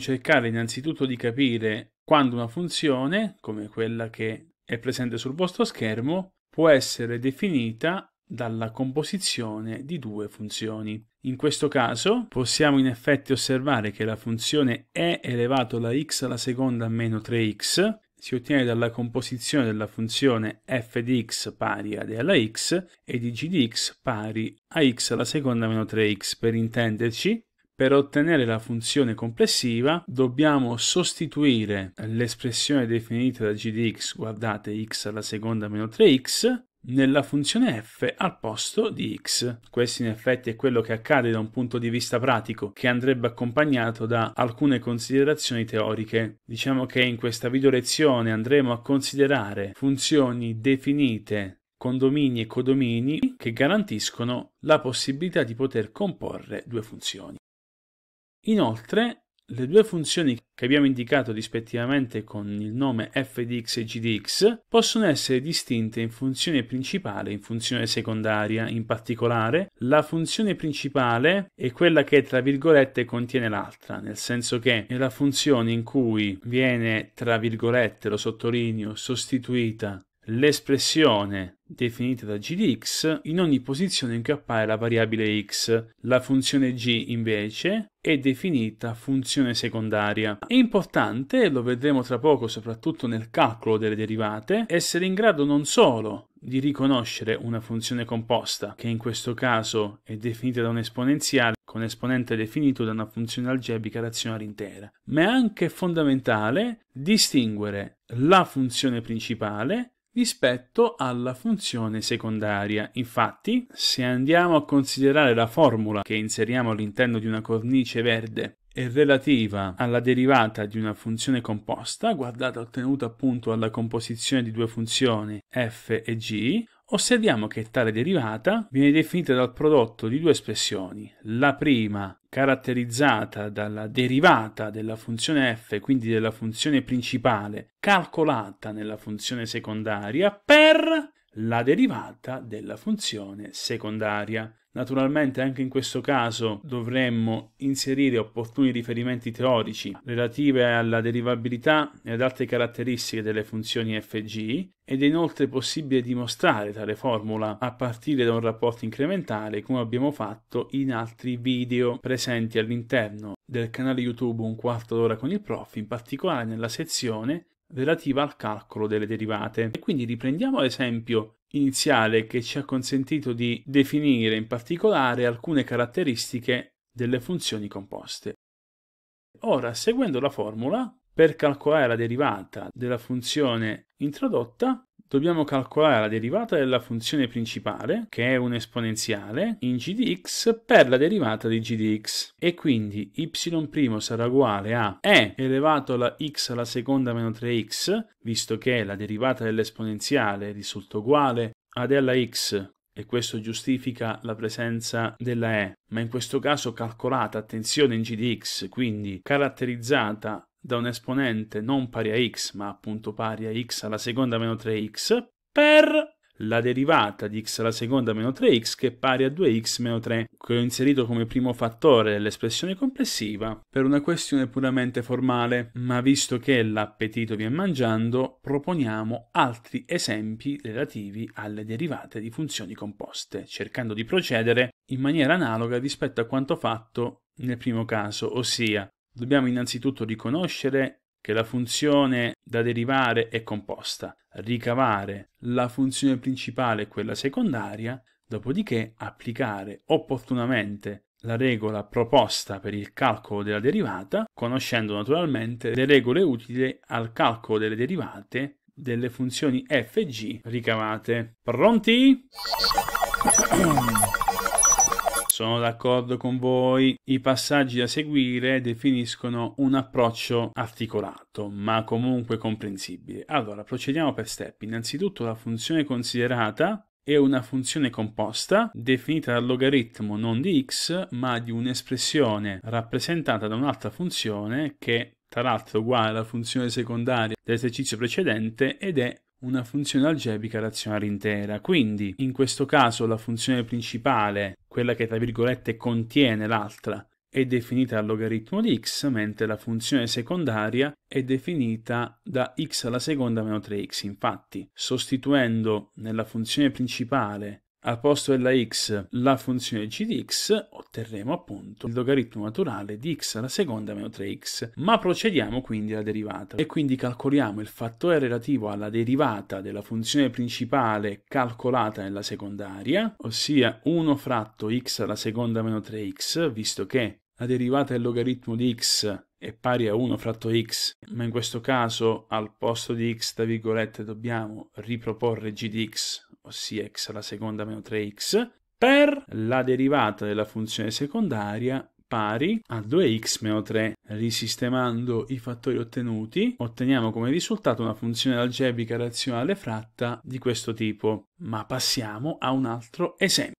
cercare innanzitutto di capire quando una funzione, come quella che è presente sul vostro schermo, può essere definita dalla composizione di due funzioni. In questo caso possiamo in effetti osservare che la funzione e elevato alla x alla seconda meno 3x si ottiene dalla composizione della funzione f di x pari ad e alla x e di g di x pari a x alla seconda meno 3x. Per intenderci, per ottenere la funzione complessiva dobbiamo sostituire l'espressione definita da g di x, guardate x alla seconda meno 3x, nella funzione f al posto di x. Questo in effetti è quello che accade da un punto di vista pratico, che andrebbe accompagnato da alcune considerazioni teoriche. Diciamo che in questa video lezione andremo a considerare funzioni definite con domini e codomini che garantiscono la possibilità di poter comporre due funzioni. Inoltre, le due funzioni che abbiamo indicato rispettivamente con il nome f e g possono essere distinte in funzione principale e in funzione secondaria. In particolare, la funzione principale è quella che tra virgolette contiene l'altra, nel senso che è la funzione in cui viene tra virgolette, lo sottolineo, sostituita l'espressione definita da g di x in ogni posizione in cui appare la variabile x. La funzione g invece è definita funzione secondaria. È importante, lo vedremo tra poco soprattutto nel calcolo delle derivate, essere in grado non solo di riconoscere una funzione composta, che in questo caso è definita da un esponenziale, con esponente definito da una funzione algebrica razionale intera, ma è anche fondamentale distinguere la funzione principale rispetto alla funzione secondaria. Infatti, se andiamo a considerare la formula che inseriamo all'interno di una cornice verde e relativa alla derivata di una funzione composta, guardata ottenuta appunto alla composizione di due funzioni f e g, osserviamo che tale derivata viene definita dal prodotto di due espressioni, la prima caratterizzata dalla derivata della funzione f, quindi della funzione principale, calcolata nella funzione secondaria per la derivata della funzione secondaria. Naturalmente anche in questo caso dovremmo inserire opportuni riferimenti teorici relative alla derivabilità e ad altre caratteristiche delle funzioni fg ed è inoltre possibile dimostrare tale formula a partire da un rapporto incrementale come abbiamo fatto in altri video presenti all'interno del canale YouTube Un quarto d'ora con il prof, in particolare nella sezione relativa al calcolo delle derivate. E quindi riprendiamo l'esempio iniziale che ci ha consentito di definire in particolare alcune caratteristiche delle funzioni composte. Ora, seguendo la formula, per calcolare la derivata della funzione introdotta, dobbiamo calcolare la derivata della funzione principale, che è un esponenziale, in g di x per la derivata di g di x. E quindi y' sarà uguale a e elevato alla x alla seconda meno 3x, visto che la derivata dell'esponenziale risulta uguale ad e alla x e questo giustifica la presenza della E, ma in questo caso calcolata, attenzione, in g di x, quindi caratterizzata da un esponente non pari a x, ma appunto pari a x alla seconda meno 3x, per la derivata di x alla seconda meno 3x che è pari a 2x meno 3, che ho inserito come primo fattore dell'espressione complessiva per una questione puramente formale, ma visto che l'appetito viene mangiando, proponiamo altri esempi relativi alle derivate di funzioni composte, cercando di procedere in maniera analoga rispetto a quanto fatto nel primo caso, ossia Dobbiamo innanzitutto riconoscere che la funzione da derivare è composta, ricavare la funzione principale e quella secondaria, dopodiché applicare opportunamente la regola proposta per il calcolo della derivata, conoscendo naturalmente le regole utili al calcolo delle derivate delle funzioni f e g ricavate. Pronti? sono d'accordo con voi, i passaggi da seguire definiscono un approccio articolato, ma comunque comprensibile. Allora, procediamo per step. Innanzitutto la funzione considerata è una funzione composta definita dal logaritmo non di x, ma di un'espressione rappresentata da un'altra funzione che tra l'altro uguale alla funzione secondaria dell'esercizio precedente ed è una funzione algebrica razionale intera. Quindi, in questo caso, la funzione principale, quella che tra virgolette contiene l'altra, è definita al logaritmo di x, mentre la funzione secondaria è definita da x alla seconda meno 3x. Infatti, sostituendo nella funzione principale al posto della x la funzione g di x, otterremo appunto il logaritmo naturale di x alla seconda meno 3x. Ma procediamo quindi alla derivata e quindi calcoliamo il fattore relativo alla derivata della funzione principale calcolata nella secondaria, ossia 1 fratto x alla seconda meno 3x, visto che la derivata del logaritmo di x è pari a 1 fratto x, ma in questo caso al posto di x, tra virgolette, dobbiamo riproporre g di x ossia x alla seconda meno 3x, per la derivata della funzione secondaria pari a 2x meno 3. Risistemando i fattori ottenuti, otteniamo come risultato una funzione algebrica razionale fratta di questo tipo. Ma passiamo a un altro esempio.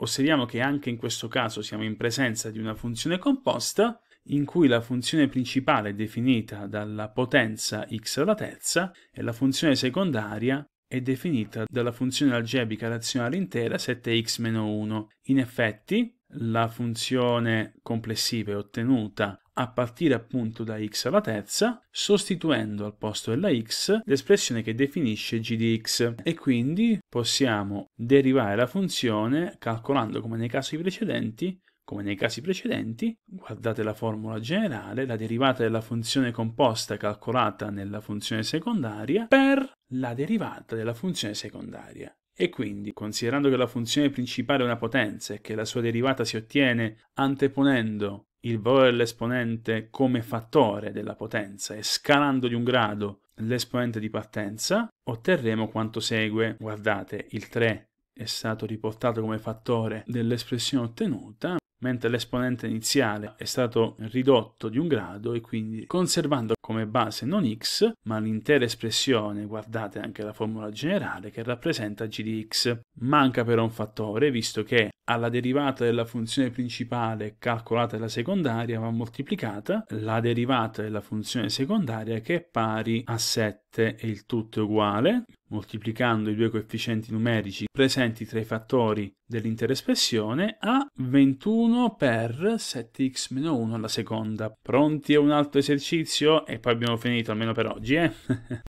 Osserviamo che anche in questo caso siamo in presenza di una funzione composta in cui la funzione principale è definita dalla potenza x alla terza e la funzione secondaria è definita dalla funzione algebrica razionale intera 7x-1. In effetti, la funzione complessiva è ottenuta a partire appunto da x alla terza, sostituendo al posto della x l'espressione che definisce g di x e quindi possiamo derivare la funzione calcolando come nei casi precedenti come nei casi precedenti, guardate la formula generale, la derivata della funzione composta calcolata nella funzione secondaria per la derivata della funzione secondaria. E quindi, considerando che la funzione principale è una potenza e che la sua derivata si ottiene anteponendo il valore dell'esponente come fattore della potenza e scalando di un grado l'esponente di partenza, otterremo quanto segue. Guardate, il 3 è stato riportato come fattore dell'espressione ottenuta, mentre l'esponente iniziale è stato ridotto di un grado e quindi conservando come base non x, ma l'intera espressione, guardate anche la formula generale, che rappresenta g di x. Manca però un fattore, visto che alla derivata della funzione principale calcolata dalla secondaria va moltiplicata la derivata della funzione secondaria che è pari a 7 e il tutto è uguale, moltiplicando i due coefficienti numerici presenti tra i fattori dell'intera espressione, a 21 per 7x-1 alla seconda. Pronti a un altro esercizio? E poi abbiamo finito, almeno per oggi, eh?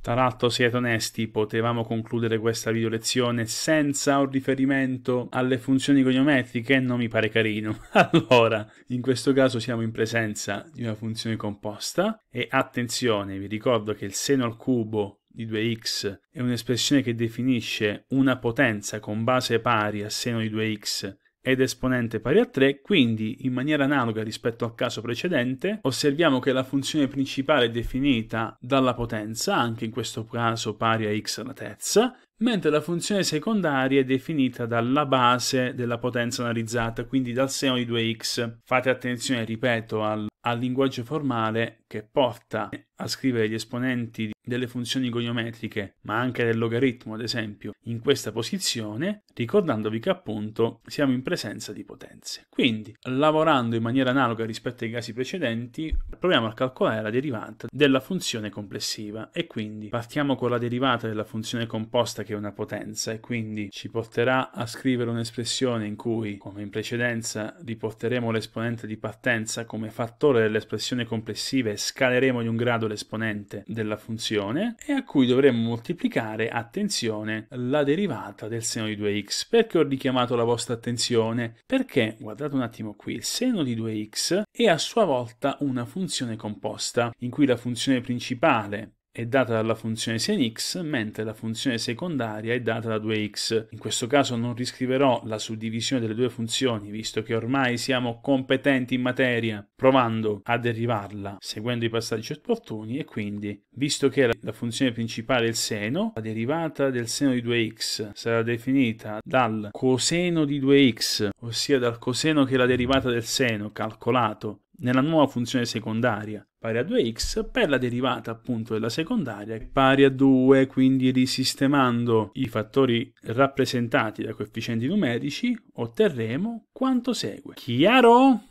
Taratto, siete onesti, potevamo concludere questa video lezione senza un riferimento alle funzioni goniometriche? Non mi pare carino. Allora, in questo caso siamo in presenza di una funzione composta e attenzione, vi ricordo che il seno al cubo di 2x è un'espressione che definisce una potenza con base pari a seno di 2x ed esponente pari a 3, quindi in maniera analoga rispetto al caso precedente osserviamo che la funzione principale è definita dalla potenza, anche in questo caso pari a x alla terza, mentre la funzione secondaria è definita dalla base della potenza analizzata, quindi dal seno di 2x. Fate attenzione, ripeto, al al linguaggio formale che porta a scrivere gli esponenti delle funzioni goniometriche, ma anche del logaritmo, ad esempio, in questa posizione, ricordandovi che appunto siamo in presenza di potenze. Quindi, lavorando in maniera analoga rispetto ai casi precedenti, proviamo a calcolare la derivata della funzione complessiva e quindi partiamo con la derivata della funzione composta che è una potenza e quindi ci porterà a scrivere un'espressione in cui, come in precedenza, riporteremo l'esponente di partenza come fattore fattore dell'espressione complessiva e scaleremo di un grado l'esponente della funzione e a cui dovremmo moltiplicare, attenzione, la derivata del seno di 2x. Perché ho richiamato la vostra attenzione? Perché, guardate un attimo qui, il seno di 2x è a sua volta una funzione composta, in cui la funzione principale è data dalla funzione sin x, mentre la funzione secondaria è data da 2x. In questo caso non riscriverò la suddivisione delle due funzioni, visto che ormai siamo competenti in materia, provando a derivarla seguendo i passaggi opportuni e quindi, visto che la funzione principale è il seno, la derivata del seno di 2x sarà definita dal coseno di 2x, ossia dal coseno che è la derivata del seno calcolato nella nuova funzione secondaria pari a 2x per la derivata appunto della secondaria pari a 2, quindi risistemando i fattori rappresentati da coefficienti numerici otterremo quanto segue. Chiaro?